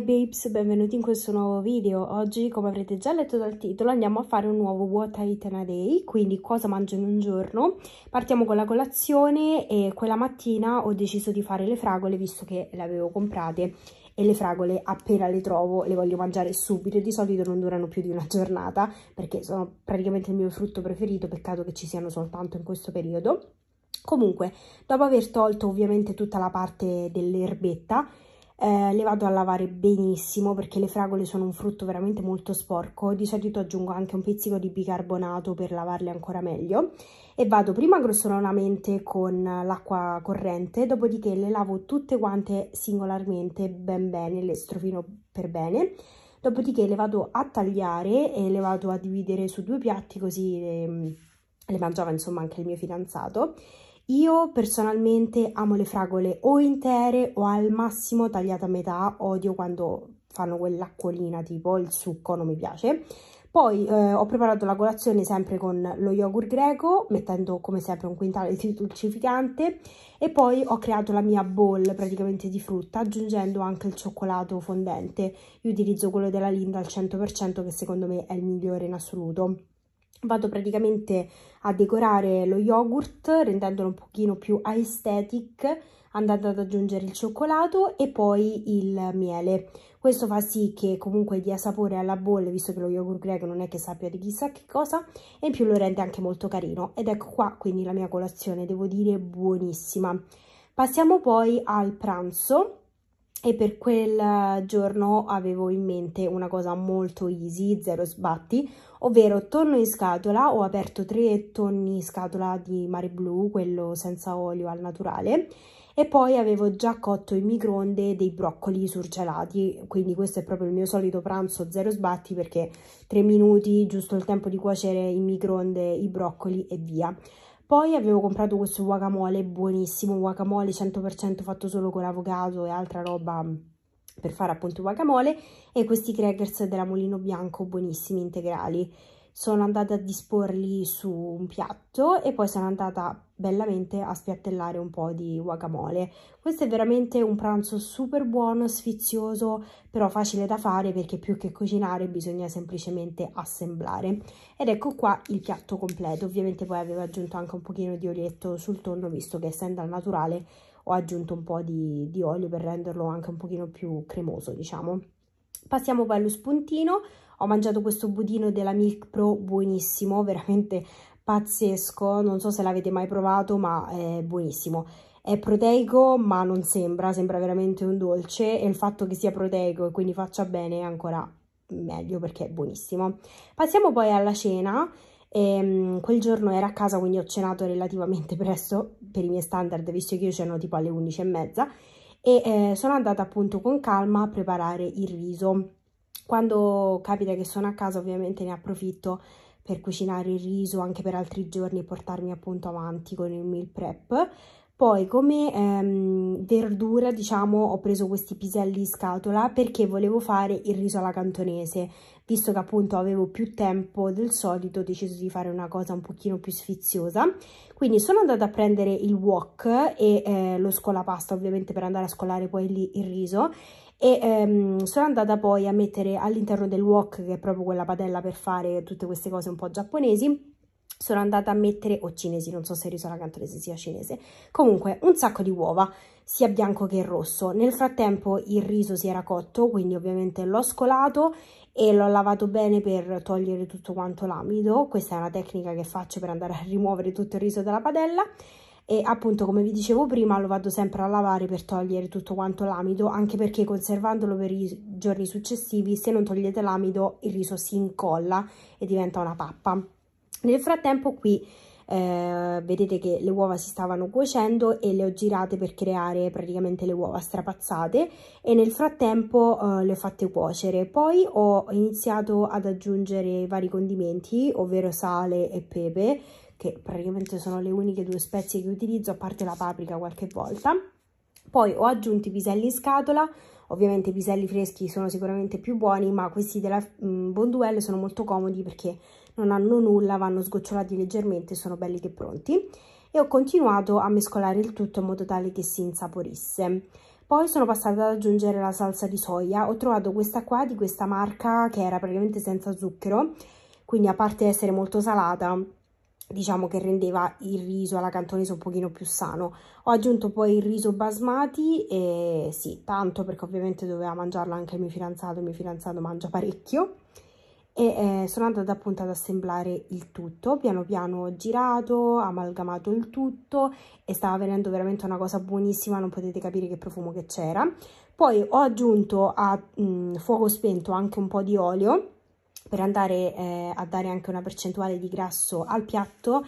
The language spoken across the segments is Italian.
Hi babes, benvenuti in questo nuovo video. Oggi, come avrete già letto dal titolo, andiamo a fare un nuovo What I Eat in a Day, quindi cosa mangio in un giorno. Partiamo con la colazione e quella mattina ho deciso di fare le fragole visto che le avevo comprate e le fragole appena le trovo le voglio mangiare subito, di solito non durano più di una giornata perché sono praticamente il mio frutto preferito, peccato che ci siano soltanto in questo periodo. Comunque, dopo aver tolto ovviamente tutta la parte dell'erbetta, eh, le vado a lavare benissimo perché le fragole sono un frutto veramente molto sporco, di solito aggiungo anche un pizzico di bicarbonato per lavarle ancora meglio e vado prima grossolanamente con l'acqua corrente, dopodiché le lavo tutte quante singolarmente ben bene, le strofino per bene, dopodiché le vado a tagliare e le vado a dividere su due piatti così le, ehm, le mangiava insomma anche il mio fidanzato io personalmente amo le fragole o intere o al massimo tagliate a metà, odio quando fanno quell'acquolina tipo il succo, non mi piace. Poi eh, ho preparato la colazione sempre con lo yogurt greco, mettendo come sempre un quintale di dolcificante e poi ho creato la mia bowl praticamente di frutta aggiungendo anche il cioccolato fondente. Io utilizzo quello della Linda al 100% che secondo me è il migliore in assoluto vado praticamente a decorare lo yogurt rendendolo un pochino più aesthetic andando ad aggiungere il cioccolato e poi il miele questo fa sì che comunque dia sapore alla bolle visto che lo yogurt greco non è che sappia di chissà che cosa e in più lo rende anche molto carino ed ecco qua quindi la mia colazione devo dire buonissima passiamo poi al pranzo e per quel giorno avevo in mente una cosa molto easy, zero sbatti, ovvero tonno in scatola, ho aperto tre tonni in scatola di mare blu, quello senza olio al naturale, e poi avevo già cotto in microonde dei broccoli surgelati, quindi questo è proprio il mio solito pranzo zero sbatti perché tre minuti, giusto il tempo di cuocere in microonde i broccoli e via. Poi avevo comprato questo guacamole buonissimo, guacamole 100% fatto solo con l'avocado e altra roba mm, per fare appunto guacamole e questi crackers della Molino Bianco buonissimi integrali sono andata a disporli su un piatto e poi sono andata bellamente a spiattellare un po' di guacamole. Questo è veramente un pranzo super buono, sfizioso, però facile da fare perché più che cucinare bisogna semplicemente assemblare. Ed ecco qua il piatto completo. Ovviamente poi avevo aggiunto anche un pochino di olietto sul tonno, visto che essendo al naturale ho aggiunto un po' di, di olio per renderlo anche un pochino più cremoso, diciamo. Passiamo poi allo spuntino, ho mangiato questo budino della Milk Pro buonissimo, veramente pazzesco, non so se l'avete mai provato ma è buonissimo. È proteico ma non sembra, sembra veramente un dolce e il fatto che sia proteico e quindi faccia bene è ancora meglio perché è buonissimo. Passiamo poi alla cena, e, ehm, quel giorno era a casa quindi ho cenato relativamente presto per i miei standard visto che io ceno tipo alle 11 e mezza e eh, sono andata appunto con calma a preparare il riso. Quando capita che sono a casa ovviamente ne approfitto per cucinare il riso anche per altri giorni e portarmi appunto avanti con il meal prep poi come ehm, verdura, diciamo, ho preso questi piselli in scatola perché volevo fare il riso alla cantonese. Visto che appunto avevo più tempo del solito, ho deciso di fare una cosa un pochino più sfiziosa. Quindi sono andata a prendere il wok e eh, lo scolapasta ovviamente per andare a scolare poi lì il riso. E ehm, sono andata poi a mettere all'interno del wok, che è proprio quella padella per fare tutte queste cose un po' giapponesi, sono andata a mettere, o cinesi, non so se riso risola cantonese sia cinese, comunque un sacco di uova, sia bianco che rosso. Nel frattempo il riso si era cotto, quindi ovviamente l'ho scolato e l'ho lavato bene per togliere tutto quanto l'amido, questa è una tecnica che faccio per andare a rimuovere tutto il riso dalla padella e appunto come vi dicevo prima lo vado sempre a lavare per togliere tutto quanto l'amido anche perché conservandolo per i giorni successivi se non togliete l'amido il riso si incolla e diventa una pappa nel frattempo qui eh, vedete che le uova si stavano cuocendo e le ho girate per creare praticamente le uova strapazzate e nel frattempo eh, le ho fatte cuocere. Poi ho iniziato ad aggiungere i vari condimenti, ovvero sale e pepe, che praticamente sono le uniche due spezie che utilizzo, a parte la paprika qualche volta. Poi ho aggiunto i piselli in scatola, ovviamente i piselli freschi sono sicuramente più buoni, ma questi della mm, Bonduelle sono molto comodi perché non hanno nulla, vanno sgocciolati leggermente, sono belli che pronti e ho continuato a mescolare il tutto in modo tale che si insaporisse. Poi sono passata ad aggiungere la salsa di soia, ho trovato questa qua di questa marca che era praticamente senza zucchero, quindi a parte essere molto salata, diciamo che rendeva il riso alla cantonese un pochino più sano. Ho aggiunto poi il riso basmati e sì, tanto perché ovviamente doveva mangiarlo anche il mio fidanzato, il mio fidanzato mangia parecchio e eh, sono andata appunto ad assemblare il tutto piano piano ho girato amalgamato il tutto e stava venendo veramente una cosa buonissima non potete capire che profumo che c'era poi ho aggiunto a mh, mm, fuoco spento anche un po' di olio per andare eh, a dare anche una percentuale di grasso al piatto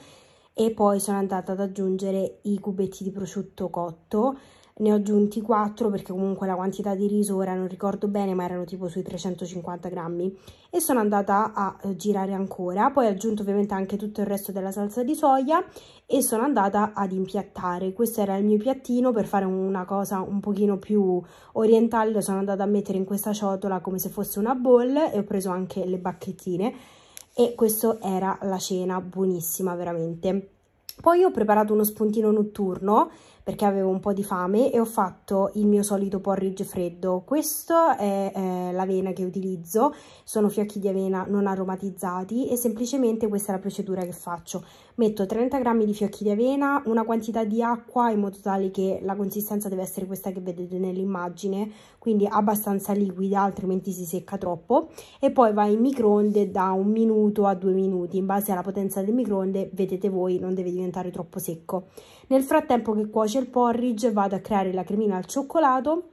e poi sono andata ad aggiungere i cubetti di prosciutto cotto ne ho aggiunti 4 perché comunque la quantità di riso ora non ricordo bene ma erano tipo sui 350 grammi e sono andata a eh, girare ancora poi ho aggiunto ovviamente anche tutto il resto della salsa di soia e sono andata ad impiattare questo era il mio piattino per fare una cosa un pochino più orientale sono andata a mettere in questa ciotola come se fosse una bowl e ho preso anche le bacchettine e questa era la cena buonissima veramente poi ho preparato uno spuntino notturno perché avevo un po' di fame e ho fatto il mio solito porridge freddo. Questa è eh, l'avena che utilizzo, sono fiocchi di avena non aromatizzati e semplicemente questa è la procedura che faccio. Metto 30 g di fiocchi di avena, una quantità di acqua in modo tale che la consistenza deve essere questa che vedete nell'immagine, quindi abbastanza liquida, altrimenti si secca troppo, e poi va in microonde da un minuto a due minuti, in base alla potenza del microonde vedete voi non deve diventare troppo secco. Nel frattempo che cuoce il porridge vado a creare la cremina al cioccolato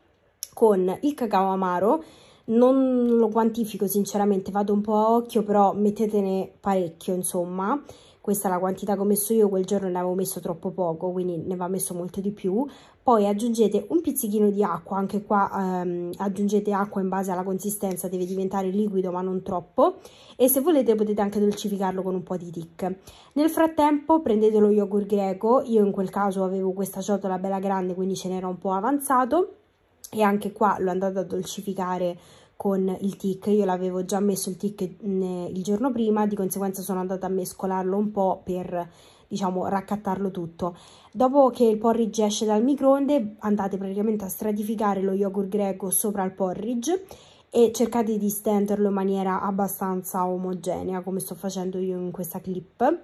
con il cacao amaro, non lo quantifico sinceramente, vado un po' a occhio, però mettetene parecchio insomma, questa è la quantità che ho messo io, quel giorno ne avevo messo troppo poco, quindi ne va messo molto di più. Poi aggiungete un pizzichino di acqua, anche qua ehm, aggiungete acqua in base alla consistenza, deve diventare liquido ma non troppo. E se volete potete anche dolcificarlo con un po' di tic. Nel frattempo prendete lo yogurt greco, io in quel caso avevo questa ciotola bella grande quindi ce n'era un po' avanzato e anche qua l'ho andata a dolcificare con il tic, io l'avevo già messo il tic mm, eh, il giorno prima, di conseguenza sono andata a mescolarlo un po' per diciamo raccattarlo tutto. Dopo che il porridge esce dal microonde andate praticamente a stratificare lo yogurt greco sopra il porridge e cercate di stenderlo in maniera abbastanza omogenea come sto facendo io in questa clip.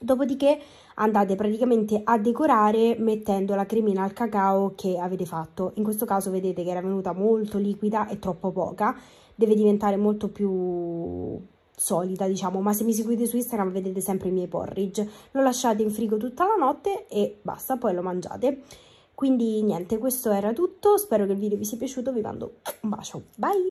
Dopodiché andate praticamente a decorare mettendo la cremina al cacao che avete fatto. In questo caso vedete che era venuta molto liquida e troppo poca, deve diventare molto più solida diciamo, ma se mi seguite su Instagram vedete sempre i miei porridge. Lo lasciate in frigo tutta la notte e basta, poi lo mangiate. Quindi niente, questo era tutto, spero che il video vi sia piaciuto, vi mando un bacio, bye!